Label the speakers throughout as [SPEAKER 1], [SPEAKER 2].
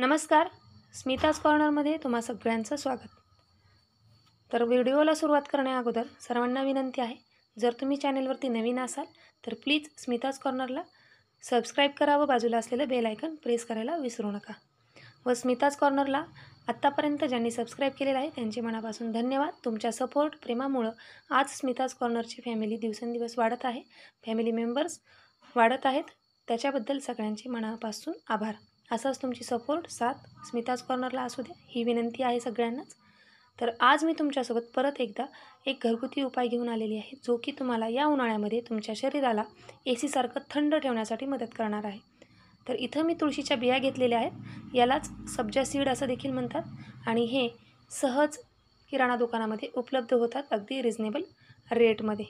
[SPEAKER 1] नमस्कार स्मिताज कॉर्नरमध्ये तुम्हा सगळ्यांचं स्वागत तर व्हिडिओला सुरुवात करण्याअगोदर सर्वांना विनंती आहे जर तुम्ही चॅनेलवरती नवीन असाल तर प्लीज स्मिताज कॉर्नरला सबस्क्राईब करावं बाजूला असलेलं बेल आयकन प्रेस करायला विसरू नका व स्मिताज कॉर्नरला आत्तापर्यंत ज्यांनी सबस्क्राईब केलेलं आहे त्यांचे मनापासून धन्यवाद तुमच्या सपोर्ट प्रेमामुळं आज स्मिताज कॉर्नरची फॅमिली दिवसेंदिवस वाढत आहे फॅमिली मेंबर्स वाढत आहेत त्याच्याबद्दल सगळ्यांचे मनापासून आभार असाच तुमची सपोर्ट साथ स्मिताज कॉर्नरला असू द्या ही विनंती आहे सगळ्यांनाच तर आज मी तुमच्यासोबत परत एकदा एक घरगुती उपाय घेऊन आलेली आहे जो की तुम्हाला या उन्हाळ्यामध्ये तुमच्या शरीराला ए सीसारखं थंड ठेवण्यासाठी मदत करणार आहे तर इथं मी तुळशीच्या बिया घेतलेल्या आहेत यालाच सब्जा सीड असं देखील म्हणतात आणि हे सहज किराणा दुकानामध्ये उपलब्ध होतात अगदी रिजनेबल रेटमध्ये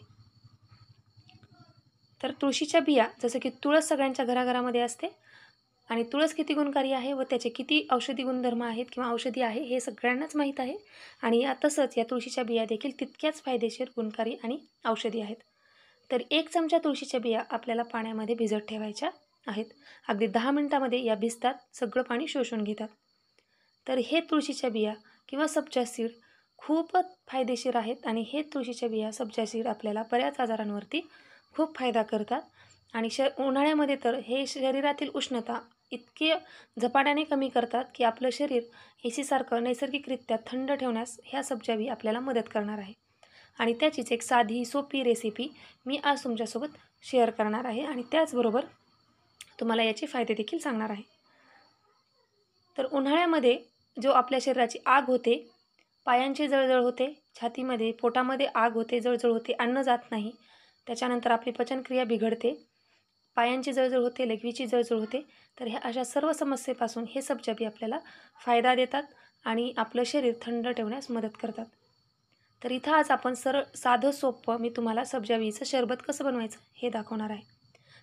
[SPEAKER 1] तर तुळशीच्या बिया जसं की तुळस सगळ्यांच्या घराघरामध्ये असते आणि तुळस किती गुणकारी आहे व त्याचे किती औषधी गुणधर्म आहेत किंवा औषधी आहे हे सगळ्यांनाच माहीत आहे आणि या तसंच या तुळशीच्या बिया देखील तितक्याच फायदेशीर गुणकारी आणि औषधी आहेत तर एक चमचा तुळशीच्या बिया आपल्याला पाण्यामध्ये भिजत ठेवायच्या आहेत अगदी दहा मिनटामध्ये या भिजतात सगळं पाणी शोषून घेतात तर हे तुळशीच्या बिया किंवा सब्जा सीड खूपच फायदेशीर आहेत आणि हे तुळशीच्या बिया सब्जा सीड आपल्याला बऱ्याच आजारांवरती खूप फायदा करतात आणि श उन्हाळ्यामध्ये तर हे शरीरातील उष्णता इतके झपाट्याने कमी करतात की आपलं शरीर ए सीसारखं नैसर्गिकरित्या थंड ठेवण्यास ह्या सब्जाबी आपल्याला मदत करणार आहे आणि त्याचीच एक साधी सोपी रेसिपी मी आज तुमच्यासोबत शेअर करणार आहे आणि त्याचबरोबर तुम्हाला याचे फायदे देखील सांगणार आहे तर उन्हाळ्यामध्ये जो आपल्या शरीराची आग होते पायांची जळजळ होते छातीमध्ये पोटामध्ये आग होते जळजळ होते अन्न जात नाही त्याच्यानंतर आपली पचनक्रिया बिघडते पायांची जळजळ होते लघवीची जळजळ होते तर ह्या अशा सर्व समस्येपासून हे सबजाबी आपल्याला फायदा देतात आणि आपलं शरीर थंड ठेवण्यास मदत करतात तर इथं आज आपण सर साधं सोपं मी तुम्हाला सबजाबीचं शरबत कसं बनवायचं हे दाखवणार आहे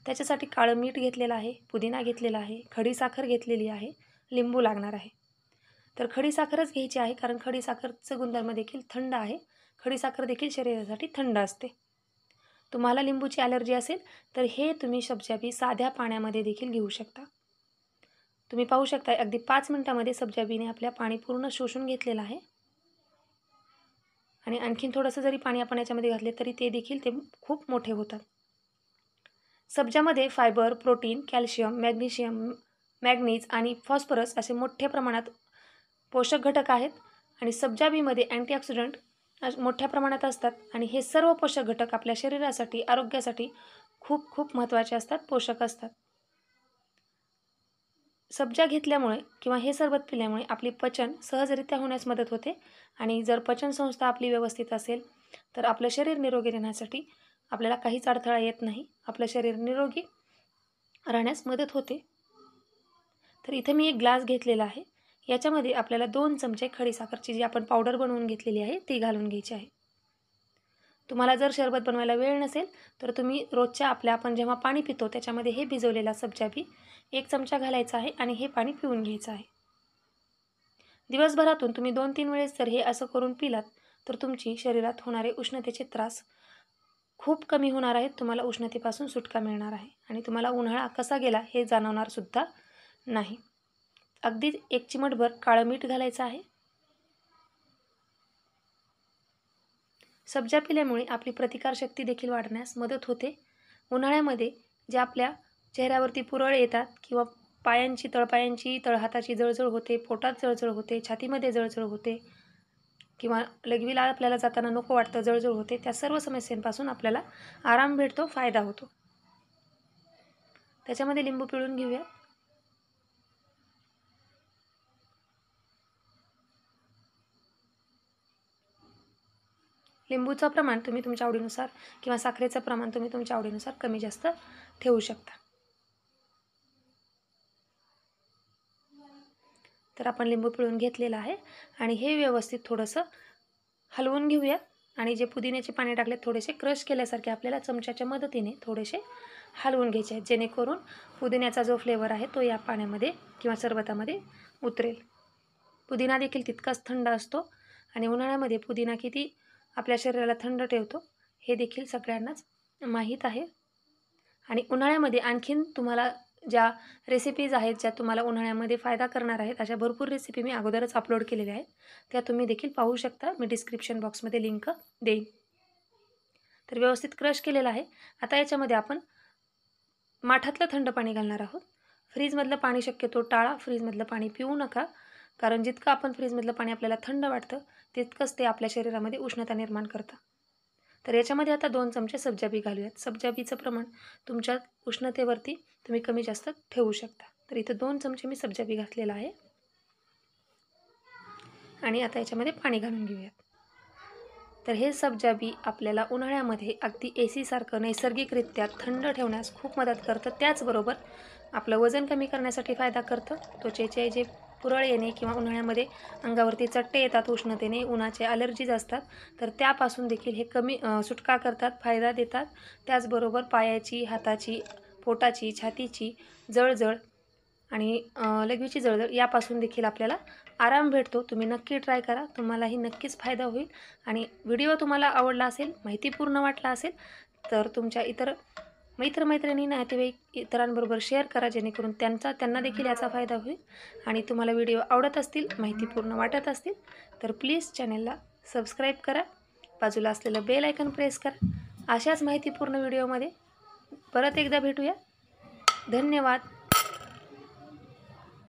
[SPEAKER 1] त्याच्यासाठी काळं मीठ घेतलेलं आहे पुदिना घेतलेला आहे खडी साखर घेतलेली आहे लिंबू लागणार आहे तर खडी साखरच घ्यायची आहे कारण खडी साखरचं गुणधर्म देखील थंड आहे खडी साखर देखील शरीरासाठी थंड असते तुम्हाला लिंबूची ॲलर्जी असेल तर हे तुम्ही सब्जाबी साध्या पाण्यामध्ये देखील घेऊ शकता तुम्ही पाहू शकता अगदी पाच मिनटामध्ये सब्जाबीने आपल्या पाणी पूर्ण शोषून घेतलेलं आहे आणि आणखीन थोडंसं जरी पाणी आपण याच्यामध्ये घातले तरी ते देखील ते खूप मोठे होतात सब्जामध्ये fibre protein calcium magnesium manganese आणि फॉस्फरस असे मोठ्या प्रमाणात पोषक घटक आहेत आणि सब्जाबीमध्ये अँटीऑक्सिडंट मोठ्या प्रमाणात असतात आणि हे सर्व पोषक घटक आपल्या शरीरासाठी आरोग्यासाठी खूप खूप महत्त्वाचे असतात पोषक असतात सब्जा घेतल्यामुळे किंवा हे सरबत पिल्यामुळे आपली पचन सहजरित्या होण्यास मदत होते आणि जर पचन संस्था आपली व्यवस्थित असेल तर आपलं शरीर निरोगी राहण्यासाठी आपल्याला काहीच अडथळा येत नाही आपलं शरीर निरोगी राहण्यास मदत होते तर इथे मी एक ग्लास घेतलेला आहे याच्यामध्ये आपल्याला दोन चमचे खडीसाखरची जी आपण पावडर बनवून घेतलेली आहे ती घालून घ्यायची आहे तुम्हाला जर शरबत बनवायला वेळ नसेल तर तुम्ही रोजच्या आपल्या आपण जेव्हा पाणी पितो त्याच्यामध्ये हे भिजवलेला सबजाबी एक चमचा घालायचा आहे आणि हे पाणी पिऊन घ्यायचं आहे दिवसभरातून तुम्ही दोन तीन वेळेस जर हे असं करून पिलात तर तुमची शरीरात होणारे उष्णतेचे त्रास खूप कमी होणार आहेत तुम्हाला उष्णतेपासून सुटका मिळणार आहे आणि तुम्हाला उन्हाळा कसा गेला हे जाणवणारसुद्धा नाही अगदी एक चिमटभर काळं मीठ घालायचं आहे सब्जा पिल्यामुळे आपली प्रतिकारशक्ती देखील वाढण्यास मदत होते उन्हाळ्यामध्ये जे आपल्या चेहऱ्यावरती पुरळ येतात किंवा पायांची तळपायांची तळहाताची जळजळ होते पोटात जळजळ होते छातीमध्ये जळजळ होते किंवा लघवीला आपल्याला जाताना नको वाटतं जळजळ होते त्या सर्व समस्यांपासून आपल्याला आराम भेटतो फायदा होतो त्याच्यामध्ये लिंबू पिळून घेऊया लिंबूचं प्रमाण तुम्ही तुमच्या आवडीनुसार किंवा साखरेचं प्रमाण तुम्ही तुमच्या आवडीनुसार कमी जास्त ठेवू शकता तर आपण लिंबू पिळून घेतलेला आहे आणि हे व्यवस्थित थोडंसं हलवून घेऊया आणि जे पुदिन्याचे पाणी टाकले थोडेसे क्रश केल्यासारखे आपल्याला चमच्याच्या मदतीने थोडेसे हलवून घ्यायचे आहेत जेणेकरून पुदिन्याचा जो फ्लेवर आहे तो या पाण्यामध्ये किंवा सरबतामध्ये उतरेल पुदिना देखील तितकाच थंड असतो आणि उन्हाळ्यामध्ये पुदिना किती आपल्या शरीराला थंड ठेवतो हे देखील सगळ्यांनाच माहीत आहे आणि उन्हाळ्यामध्ये आणखीन तुम्हाला ज्या रेसिपीज आहेत ज्या तुम्हाला उन्हाळ्यामध्ये फायदा करणार आहेत अशा भरपूर रेसिपी मी अगोदरच अपलोड केलेल्या आहेत त्या तुम्ही देखील पाहू शकता मी डिस्क्रिप्शन बॉक्समध्ये लिंक देईन तर व्यवस्थित क्रश केलेला आहे आता याच्यामध्ये आपण माठातलं थंड पाणी घालणार आहोत फ्रीजमधलं पाणी शक्यतो टाळा फ्रीजमधलं पाणी पिऊ नका कारण जितकं आपण फ्रीजमधलं पाणी आपल्याला थंड वाटतं तितकंच ते आपल्या शरीरामध्ये उष्णता निर्माण करतं तर याच्यामध्ये आता दोन चमचे सब्जाबी घालूयात सब्जाबीचं प्रमाण तुमच्या उष्णतेवरती तुम्ही कमी जास्त ठेवू शकता तर इथं दोन चमचे मी सब्जाबी घातलेलं घातलेला आहे आणि आता याच्यामध्ये पाणी घालून घेऊयात तर हे सब्जाबी आपल्याला उन्हाळ्यामध्ये अगदी ए सीसारखं नैसर्गिकरित्या थंड ठेवण्यास खूप मदत करतं त्याचबरोबर आपलं वजन कमी करण्यासाठी फायदा करतं त्वचेचे जे पुरळ येणे किंवा उन्हाळ्यामध्ये अंगावरती चट्टे येतात उष्णतेने उन्हाचे अलर्जीज असतात तर त्यापासून देखील हे कमी सुटका करतात फायदा देतात त्याचबरोबर पायाची हाताची पोटाची छातीची जळजळ आणि लघवीची जळजळ यापासून देखील आपल्याला आराम भेटतो तुम्ही नक्की ट्राय करा तुम्हालाही नक्कीच फायदा होईल आणि व्हिडिओ तुम्हाला आवडला असेल माहितीपूर्ण वाटला असेल तर तुमच्या इतर मैत्रमैत्रिणी नातेवाईक इतरांबरोबर शेअर करा जेणेकरून त्यांचा त्यांना देखील याचा फायदा होईल आणि तुम्हाला व्हिडिओ आवडत असतील माहितीपूर्ण वाटत असतील तर प्लीज चॅनेलला सबस्क्राईब करा बाजूला असलेलं बेल ऐकन प्रेस करा अशाच माहितीपूर्ण व्हिडिओमध्ये परत एकदा भेटूया धन्यवाद